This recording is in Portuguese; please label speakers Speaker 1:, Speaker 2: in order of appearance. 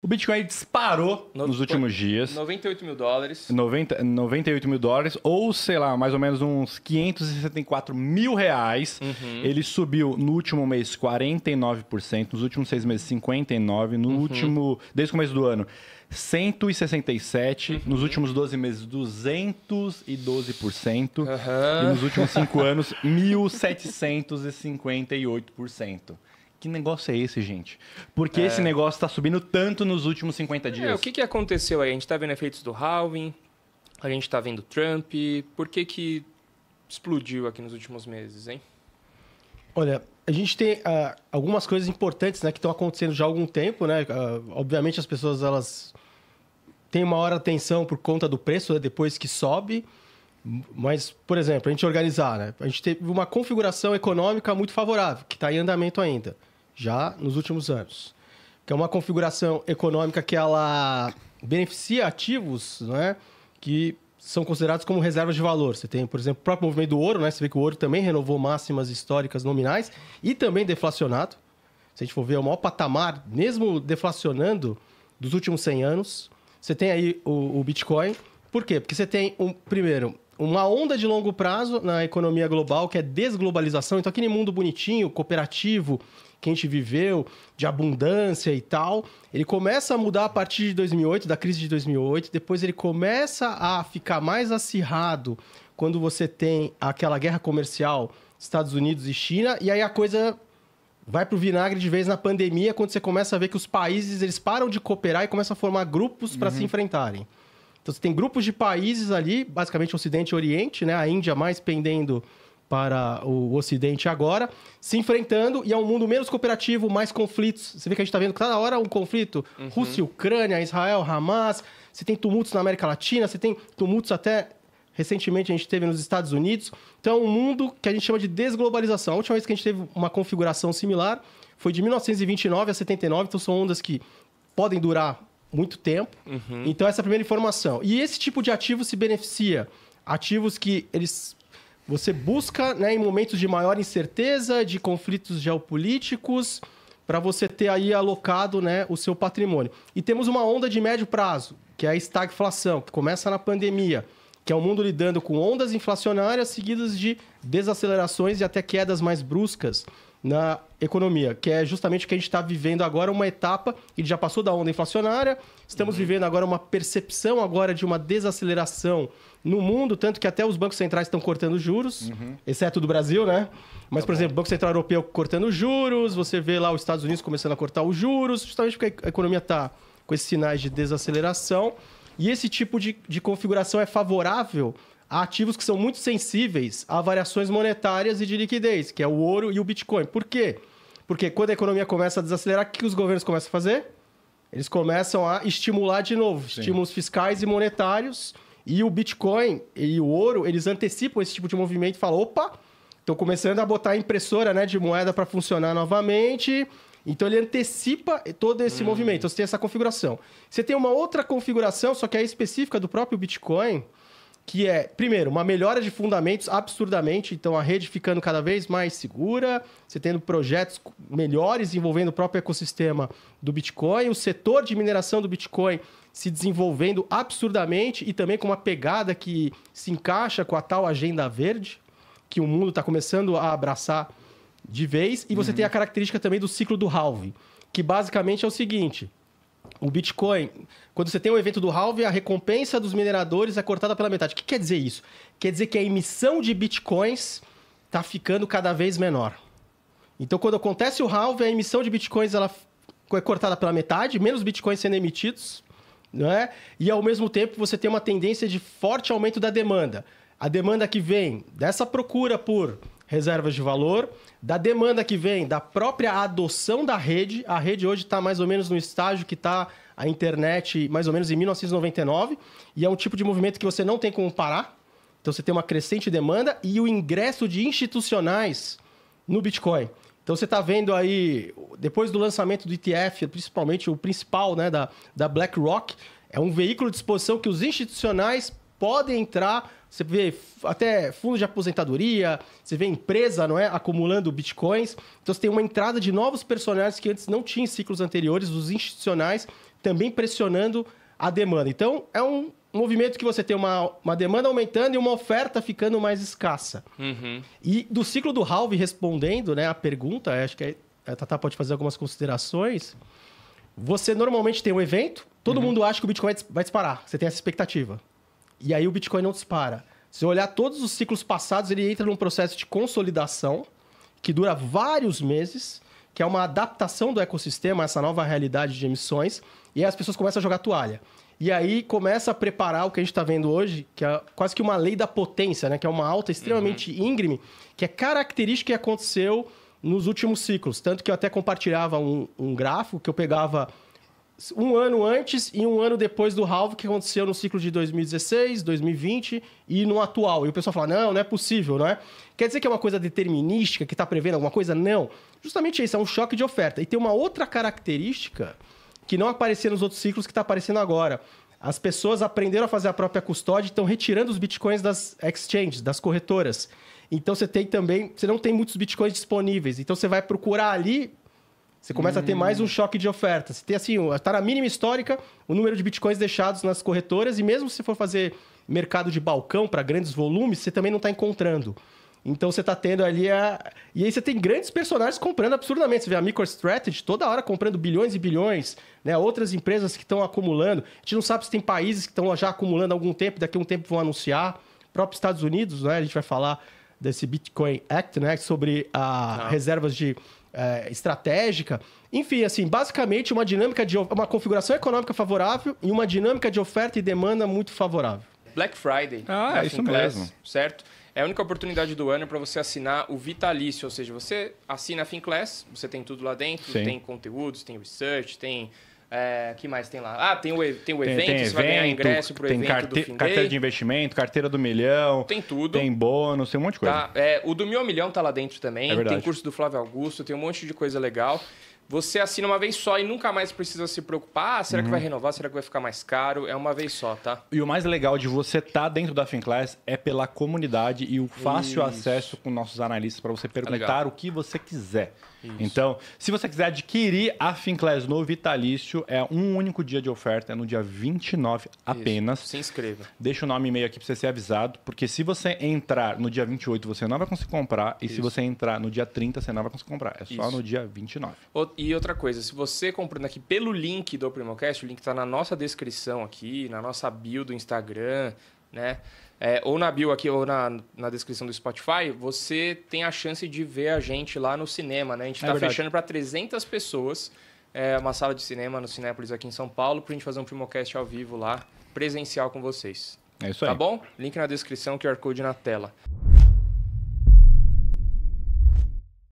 Speaker 1: O Bitcoin disparou no, nos últimos dias.
Speaker 2: 98 mil dólares.
Speaker 1: 90, 98 mil dólares, ou sei lá, mais ou menos uns 564 mil reais. Uhum. Ele subiu no último mês 49%, nos últimos seis meses 59%, no uhum. último, desde o começo do ano, 167, uhum. nos últimos 12 meses 212%, uhum. e nos últimos cinco anos 1.758% que negócio é esse, gente? Por que é... esse negócio está subindo tanto nos últimos 50 é, dias? É, o que,
Speaker 2: que aconteceu aí? A gente está vendo efeitos do halving, a gente está vendo Trump. Por que, que explodiu aqui nos últimos meses, hein?
Speaker 3: Olha, a gente tem uh, algumas coisas importantes né, que estão acontecendo já há algum tempo. Né? Uh, obviamente, as pessoas elas têm uma hora atenção por conta do preço né, depois que sobe. Mas, por exemplo, a gente organizar, né? A gente teve uma configuração econômica muito favorável, que está em andamento ainda já nos últimos anos. Que é uma configuração econômica que ela beneficia ativos né, que são considerados como reservas de valor. Você tem, por exemplo, o próprio movimento do ouro, né? Você vê que o ouro também renovou máximas históricas nominais e também deflacionado. Se a gente for ver, é o maior patamar, mesmo deflacionando, dos últimos 100 anos. Você tem aí o, o Bitcoin. Por quê? Porque você tem, um, primeiro, uma onda de longo prazo na economia global, que é desglobalização. Então, aquele mundo bonitinho, cooperativo, que a gente viveu, de abundância e tal, ele começa a mudar a partir de 2008, da crise de 2008. Depois, ele começa a ficar mais acirrado quando você tem aquela guerra comercial Estados Unidos e China. E aí a coisa vai para o vinagre de vez na pandemia, quando você começa a ver que os países eles param de cooperar e começam a formar grupos para uhum. se enfrentarem. Então você tem grupos de países ali, basicamente Ocidente e Oriente, né? A Índia mais pendendo para o Ocidente agora, se enfrentando e é um mundo menos cooperativo, mais conflitos. Você vê que a gente está vendo que toda tá hora um conflito: uhum. Rússia, Ucrânia, Israel, Hamas. Você tem tumultos na América Latina, você tem tumultos até recentemente a gente teve nos Estados Unidos. Então, é um mundo que a gente chama de desglobalização. A última vez que a gente teve uma configuração similar foi de 1929 a 79, então são ondas que podem durar muito tempo. Uhum. Então, essa é a primeira informação. E esse tipo de ativo se beneficia. Ativos que eles você busca né, em momentos de maior incerteza, de conflitos geopolíticos, para você ter aí alocado né, o seu patrimônio. E temos uma onda de médio prazo, que é a estagflação, que começa na pandemia, que é o mundo lidando com ondas inflacionárias seguidas de desacelerações e até quedas mais bruscas na economia, que é justamente o que a gente está vivendo agora, uma etapa que já passou da onda inflacionária, estamos uhum. vivendo agora uma percepção agora de uma desaceleração no mundo, tanto que até os bancos centrais estão cortando juros, uhum. exceto do Brasil, né? Mas, tá por bom. exemplo, o Banco Central Europeu cortando juros, você vê lá os Estados Unidos começando a cortar os juros, justamente porque a economia está com esses sinais de desaceleração. E esse tipo de, de configuração é favorável a ativos que são muito sensíveis a variações monetárias e de liquidez, que é o ouro e o Bitcoin. Por quê? Porque quando a economia começa a desacelerar, o que os governos começam a fazer? Eles começam a estimular de novo, Sim. estímulos fiscais e monetários. E o Bitcoin e o ouro, eles antecipam esse tipo de movimento e falam: opa, estão começando a botar a impressora né, de moeda para funcionar novamente então ele antecipa todo esse hum. movimento. você tem essa configuração. Você tem uma outra configuração, só que é específica do próprio Bitcoin, que é, primeiro, uma melhora de fundamentos absurdamente, então a rede ficando cada vez mais segura, você tendo projetos melhores envolvendo o próprio ecossistema do Bitcoin, o setor de mineração do Bitcoin se desenvolvendo absurdamente e também com uma pegada que se encaixa com a tal agenda verde que o mundo está começando a abraçar de vez. E você uhum. tem a característica também do ciclo do halving, que basicamente é o seguinte: o Bitcoin, quando você tem um evento do halving, a recompensa dos mineradores é cortada pela metade. O que quer dizer isso? Quer dizer que a emissão de bitcoins está ficando cada vez menor. Então, quando acontece o halving, a emissão de bitcoins ela é cortada pela metade, menos bitcoins sendo emitidos, né? E ao mesmo tempo você tem uma tendência de forte aumento da demanda. A demanda que vem dessa procura por reservas de valor, da demanda que vem da própria adoção da rede. A rede hoje está mais ou menos no estágio que está a internet, mais ou menos em 1999, e é um tipo de movimento que você não tem como parar. Então você tem uma crescente demanda e o ingresso de institucionais no Bitcoin. Então você está vendo aí, depois do lançamento do ETF, principalmente o principal né, da, da BlackRock, é um veículo de exposição que os institucionais podem entrar você vê até fundo de aposentadoria, você vê empresa, não é, acumulando bitcoins. Então você tem uma entrada de novos personagens que antes não tinha em ciclos anteriores, os institucionais também pressionando a demanda. Então é um movimento que você tem uma, uma demanda aumentando e uma oferta ficando mais escassa. Uhum. E do ciclo do halve respondendo, né, a pergunta, acho que a Tata pode fazer algumas considerações. Você normalmente tem um evento, todo uhum. mundo acha que o Bitcoin vai disparar. Você tem essa expectativa. E aí o Bitcoin não dispara. Se eu olhar todos os ciclos passados, ele entra num processo de consolidação que dura vários meses, que é uma adaptação do ecossistema a essa nova realidade de emissões, e aí as pessoas começam a jogar toalha. E aí começa a preparar o que a gente está vendo hoje, que é quase que uma lei da potência, né? que é uma alta extremamente uhum. íngreme, que é característica que aconteceu nos últimos ciclos. Tanto que eu até compartilhava um, um gráfico que eu pegava um ano antes e um ano depois do halve que aconteceu no ciclo de 2016, 2020 e no atual. E o pessoal fala: não, não é possível, não é? Quer dizer que é uma coisa determinística, que está prevendo alguma coisa? Não. Justamente isso, é um choque de oferta. E tem uma outra característica que não aparecia nos outros ciclos que está aparecendo agora. As pessoas aprenderam a fazer a própria custódia e estão retirando os bitcoins das exchanges, das corretoras. Então você tem também, você não tem muitos bitcoins disponíveis. Então você vai procurar ali você começa hum. a ter mais um hum. choque de oferta. Você tem assim, está na mínima histórica o número de bitcoins deixados nas corretoras, e mesmo se for fazer mercado de balcão para grandes volumes, você também não está encontrando. Então você está tendo ali a. E aí você tem grandes personagens comprando absurdamente. Você vê a MicroStrategy toda hora comprando bilhões e bilhões, né? Outras empresas que estão acumulando. A gente não sabe se tem países que estão já acumulando há algum tempo, daqui a um tempo vão anunciar. O próprio Estados Unidos, né? A gente vai falar desse Bitcoin Act, né? Sobre a ah. reservas de é, estratégica. Enfim, assim, basicamente uma dinâmica de uma configuração econômica favorável e uma dinâmica de oferta e demanda muito favorável.
Speaker 2: Black Friday, ah, é isso Finclass, mesmo, certo? É a única oportunidade do ano para você assinar o vitalício, ou seja, você assina a Finclass, você tem tudo lá dentro, Sim. tem conteúdos, tem research, tem é, que mais tem lá? Ah, tem o, tem o evento, tem você evento, vai ganhar ingresso pro tem evento carte, do Findei. Carteira de
Speaker 1: investimento, carteira do milhão. Tem tudo. Tem bônus, tem um monte de coisa. Tá,
Speaker 2: é, o do Mil Milhão tá lá dentro também. É tem curso do Flávio Augusto, tem um monte de coisa legal. Você assina uma vez só e nunca mais precisa se preocupar. Ah, será uhum. que vai uhum. renovar? Será que vai ficar mais caro? É uma vez só, tá?
Speaker 1: E o mais legal de você estar tá dentro da Finclass é pela comunidade e o fácil Isso. acesso com nossos analistas para você tá perguntar é o que você quiser. Isso. Então, se você quiser adquirir a Finclass no Vitalício, é um único dia de oferta, é no dia 29 apenas. Isso. Se inscreva. Deixa o nome e-mail aqui para você ser avisado, porque se você entrar no dia 28, você não vai conseguir comprar, e Isso. se você entrar no dia 30, você não vai conseguir comprar. É só no dia 29.
Speaker 2: Outro e outra coisa, se você comprando aqui pelo link do Primocast, o link está na nossa descrição aqui, na nossa bio do Instagram, né? É, ou na bio aqui ou na, na descrição do Spotify, você tem a chance de ver a gente lá no cinema, né? A gente está é tá fechando para 300 pessoas, é, uma sala de cinema no Cinépolis aqui em São Paulo, para a gente fazer um Primocast ao vivo lá, presencial com vocês. É isso aí. Tá bom? Link na descrição, QR Code na tela.